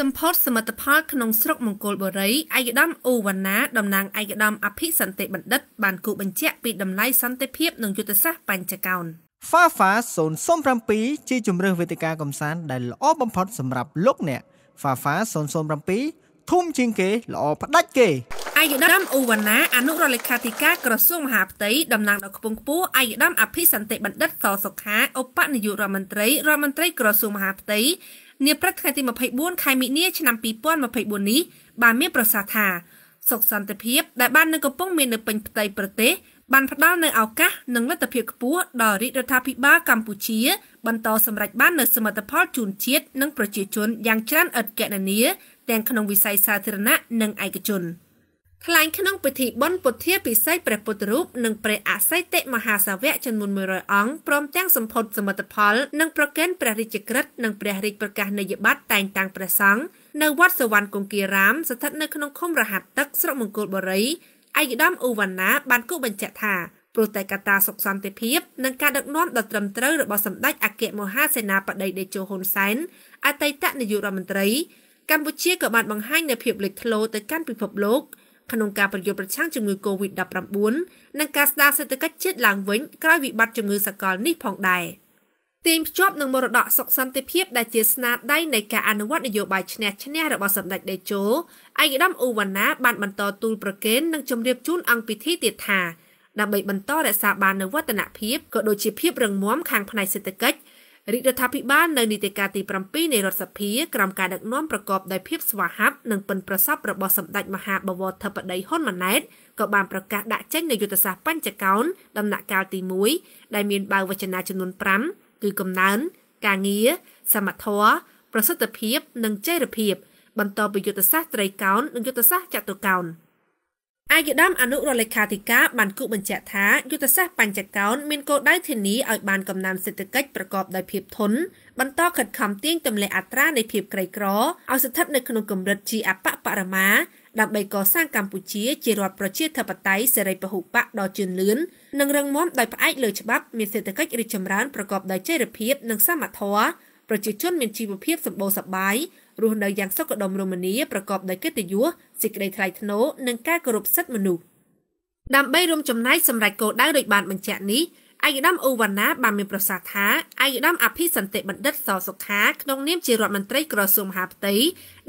សម្ពោធសមិទ្ធផលក្នុងស្រុកមង្គលបុរីឯកឧត្តមអូវណ្ណាតំណាងឯកឧត្តមអភិសន្តិបណ្ឌិតបានគូបញ្ជាក់ពីតម្លៃសន្តិភាពនិងយុទ្ធសាស្ត្របញ្ចកោណ FAFA 007ជាជំរើសវេទិកាកំសាន្តដែលល្អបំផុត សម្រាប់លោកអ្នក FAFA 007ធំជាងគេល្អផ្ដាច់គេអាយដាមអូវណ្ណាអនុរដ្ឋលេខាធិការក្រសួងមហាផ្ទៃតំណាងដល់ខ្ពង់ខ្ពស់អាយដាមអភិសន្តិបណ្ឌិតសសុខាឧបនាយករដ្ឋមន្ត្រីរដ្ឋមន្ត្រីក្រសួងមហាផ្ទៃនាព្រឹកថ្ងៃទី24ខែមិនិនាឆ្នាំ2024នេះបានមានប្រសាសន៍ថាសុខសន្តិភាពដែលបាននៅកំពុង មាននៅពេញផ្ទៃប្រទេសបានផ្ដល់នូវឱកាសនិងលទ្ធភាពខ្ពស់ដល់រាជរដ្ឋាភិបាលកម្ពុជាបន្តសម្រេចបាននូវសមិទ្ធផលជូនជាតិនិងប្រជាជនយ៉ាងច្រើនឥតកណនាទាំងក្នុងវិស័យសាធារណៈនិងឯកជន។ថ្លែងក្នុងពិធីបុណ្យពុទ្ធាពិសេសព្រះពុទ្ធរូប និងព្រះអសិតិមហាសាវកចំនួន100អង្គព្រមទាំងសម្ពុទ្ធសមិទ្ធផលនិងប្រគិនព្រះរាជក្រឹតនិងព្រះរាជប្រកាសនីយបត្រតែងតាំងព្រះសង្ឃនៅវត្តសវណ្ណគង្គារាម ស្ថិតនៅក្នុងឃុំរហាត់ទឹកស្រុកមង្គលបុរីឯកឧត្តមឧវណ្ណា បានគូបញ្ជាក់ថាព្រោះតែកត្តាសុខសន្តិភាព និងការដឹកនាំដ៏ត្រឹមត្រូវរបស់សម្ដេចអគ្គមហាសេនាបតីតេជោហ៊ុនសែនអតីតនាយករដ្ឋមន្ត្រី កម្ពុជាក៏បានបង្ហាញនូវភាពលេចធ្លោទៅកាន់ពិភពលោក។ក្នុងការប្រយុទ្ធប្រឆាំងជំងឺ Covid-19 និងការស្ដារសេដ្ឋកិច្ចជាតិឡើងវិញក្រោយវិបត្តិជំងឺសកលនេះផងដែរ។ទាញភ្ជាប់នឹងមរតកសុខសន្តិភាព ដែលជាស្នាដៃនៃការអនុវត្តនយោបាយឈ្នះឈ្នះរបស់សម្ដេចតេជោឯកឧត្តមអ៊ូវណ្ណា បានបន្តទូលប្រគេននិងជម្រាបជូនអង្គពិធីទៀតថាដើម្បីបន្តរក្សាបាននូវវឌ្ឍនភាពក៏ដូចជាភាពរឹងមាំខាងផ្នែកសេដ្ឋកិច្ចរាជរដ្ឋាភិបាលនៅនីតិកាលទី7នៃរដ្ឋសភាក្រោមការដឹកនាំប្រកបដោយភាពស្វាហាប់និងប៉ិនប្រសប់របស់សម្ដេចមហាបវរធិបតីហ៊ុនម៉ាណែតក៏បានប្រកាសដាក់ចេញនូវយុទ្ធសាស្ត្របញ្ចកោណដំណាក់កាលទី1ដែលមានបើវចនាចំនួន5គឺកំណើនការងារសមត្ថភាពប្រសិទ្ធភាព និងចីរភាព បន្តពីយុទ្ធសាស្ត្រត្រីកោណនិងយុទ្ធសាស្ត្រចតុកោណ។អាយដាមអនុរដ្ឋលេខាធិការបានគូបញ្ជាក់ថាយុទ្ធសាស្ត្របញ្ចកោណមានគោលដៅធានាឲ្យបានកំណើនសេដ្ឋកិច្ចប្រកបដោយភាពធន់បន្តខិតខំទាញទម្លាក់អត្រានៃភាពក្រីក្រឲ្យស្ថិតនៅក្នុងកម្រិតជាអបបរមា ដើម្បីកសាងកម្ពុជាជារដ្ឋប្រជាធិបតេយ្យសេរីពហុបកដ៏ជឿនលឿននិងរឹងមាំដោយផ្អែកលើច្បាប់មានសេដ្ឋកិច្ចរីកចម្រើនប្រកបដោយចីរភាពនិងសមធម៌ប្រជាជនមានជីវភាពសម្បូរសប្បាយរស់នៅយ៉ាងសុខដុមរមនាប្រកបដោយកិត្តិយសសេចក្តីថ្លៃថ្នូរនិងការគោរពសិទ្ធិមនុស្សដើម្បីរួមចំណែកសម្រាប់គោលដៅដោយបានបញ្ជាក់នេះឯកឧត្តមអូវ៉ាណា បានមានប្រសាសន៍ថាឯកឧត្តមអភិសន្តិបណ្ឌិតសសុខាក្នុងនាមជារដ្ឋមន្ត្រីក្រសួងមហាផ្ទៃ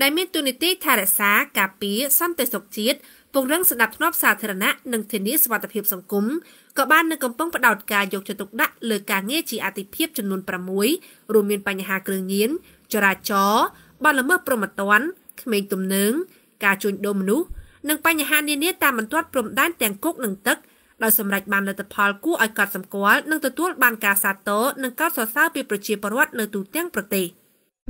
ដែលមានទួនាទីថែរក្សាការពារសន្តិសុខជាតិពង្រឹងសណ្ដាប់ធ្នាប់សាធារណៈនិងធានាសុវត្ថិភាពសង្គមក៏បាននឹងកំពុងផ្ដោតការយកចិត្តទុកដាក់លើការងារជាអាទិភាពចំនួន6រួមមានបញ្ហាគ្រឿងញៀនចរាចរណ៍បទល្មើសប្រមត្តនក្មេងទំនើងការជួញដូរមនុស្សនិងបញ្ហានានាតាមបន្ទាត់ព្រំដែនទាំងគុកនិងទឹកដោយសម្រេចបានលទ្ធផលគួរឲ្យកត់សម្គាល់និងទទួលបានការសាទរនិងកោតសរសើរពីប្រជាពលរដ្ឋនៅទូទាំងប្រទេស។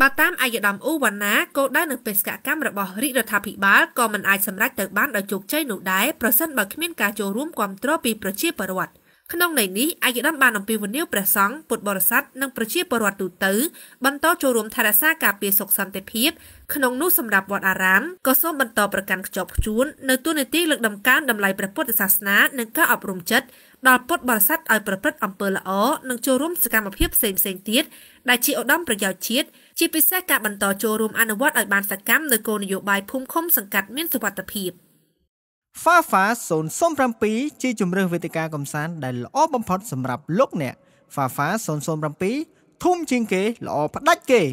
បើតាមអាយដាមអ៊ូវ៉ាណាគោលដៅនឹងបេសកកម្មរបស់រាជរដ្ឋាភិបាលក៏មិនអាចសម្រេចទៅបានដោយជោគជ័យនោះដែរប្រសិនបើគ្មានការចូលរួមគាំទ្រពីប្រជាពលរដ្ឋ។ក្នុងន័យនេះឯកឧត្តមបានអំពាវនាវព្រះសង្ឃពុទ្ធបរិស័ទនិងប្រជាពលរដ្ឋទូទៅ បន្តចូលរួមថែរក្សាការពារសុខសន្តិភាពក្នុងនោះសម្រាប់វត្តអារាមក៏សូមបន្តប្រកាន់ខ្ជាប់ខ្ជួននៅទូនីតិលើកដំកើងតម្លៃព្រះពុទ្ធសាសនានិងការអប់រំចិត្តដល់ពុទ្ធបរិស័ទឲ្យប្រព្រឹត្តអំពើល្អនិងចូលរួមសកម្មភាពផ្សេងៗទៀតដែលជាឧត្តមប្រយោជន៍ជាតិជាពិសេសការបន្តចូលរួមអនុវត្តឲ្យបានសកម្មនៅគោលនយោបាយភូមិឃុំសង្កាត់មានសុវត្ថិភាព។ Fafa 007ជាជម្រើសវេទិកាកំសាន្តដែលល្អបំផុតសម្រាប់លោកអ្នក Fafa 007ធំជាងគេល្អផ្ដាច់គេ